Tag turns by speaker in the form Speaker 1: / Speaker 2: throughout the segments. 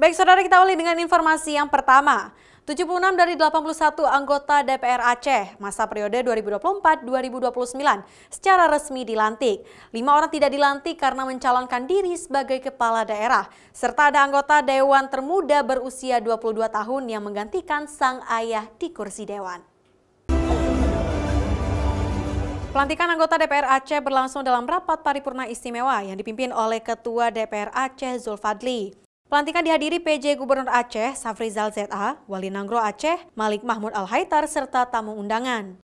Speaker 1: Baik saudara kita awali dengan informasi yang pertama. 76 dari 81 anggota DPR Aceh masa periode 2024-2029 secara resmi dilantik. Lima orang tidak dilantik karena mencalonkan diri sebagai kepala daerah. Serta ada anggota Dewan termuda berusia 22 tahun yang menggantikan sang ayah di kursi Dewan. Pelantikan anggota DPR Aceh berlangsung dalam rapat paripurna istimewa yang dipimpin oleh Ketua DPR Aceh Zulfadli. Pelantikan dihadiri PJ Gubernur Aceh, Safrizal ZA, Wali Nanggro Aceh, Malik Mahmud Al-Haitar, serta tamu undangan.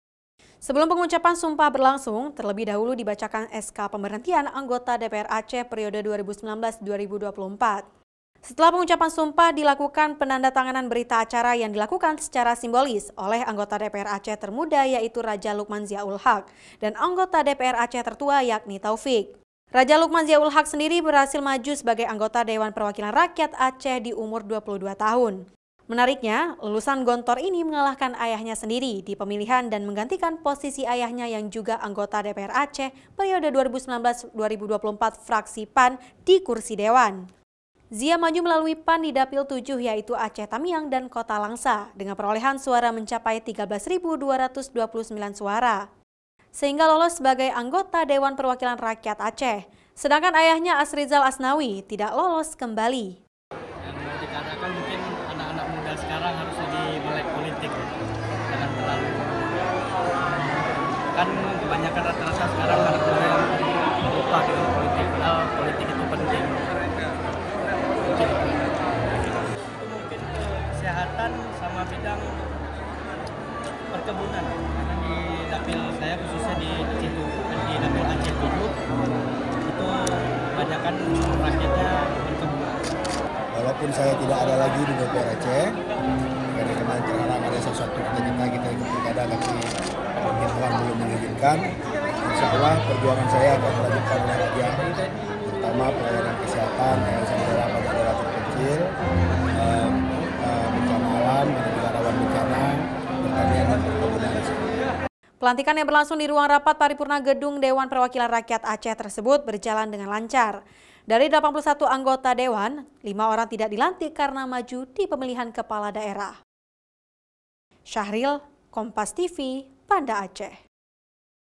Speaker 1: Sebelum pengucapan sumpah berlangsung, terlebih dahulu dibacakan SK pemberhentian anggota DPR Aceh periode 2019-2024. Setelah pengucapan sumpah dilakukan penandatanganan berita acara yang dilakukan secara simbolis oleh anggota DPR Aceh termuda yaitu Raja Lukman Ziaul Haq dan anggota DPR Aceh tertua yakni Taufik. Raja Lukman Ziaul Haq sendiri berhasil maju sebagai anggota Dewan Perwakilan Rakyat Aceh di umur 22 tahun. Menariknya, lulusan Gontor ini mengalahkan ayahnya sendiri di pemilihan dan menggantikan posisi ayahnya yang juga anggota DPR Aceh periode 2019-2024 fraksi PAN di kursi Dewan. Zia maju melalui PAN di Dapil 7 yaitu Aceh Tamiang dan Kota Langsa dengan perolehan suara mencapai 13.229 suara sehingga lolos sebagai anggota Dewan Perwakilan Rakyat Aceh. Sedangkan ayahnya Asrizal Asnawi tidak lolos kembali. Yang dikatakan mungkin anak-anak muda sekarang harus jadi melek politik. Jangan terlalu. Kan kebanyakan rata-rata sekarang anak muda yang lupa dengan politik. Padahal politik itu penting. Mungkin mungkin eh, kesehatan sama bidang perkebunan dapil saya khususnya di situ di dapil Aceh 7 itu kebanyakan rakyatnya berkembang Walaupun saya tidak ada lagi di DPR Aceh, karena kemarin terhalang ada sesuatu kita kita kita ikut pilkada tapi mungkin Tuhan belum mengizinkan. Insya Allah perjuangan saya akan melanjutkan oleh rakyat, terutama pelayanan kesehatan, Pelantikan yang berlangsung di ruang rapat paripurna gedung Dewan Perwakilan Rakyat Aceh tersebut berjalan dengan lancar. Dari 81 anggota Dewan, 5 orang tidak dilantik karena maju di pemilihan kepala daerah. Syahril, Kompas TV, Banda Aceh.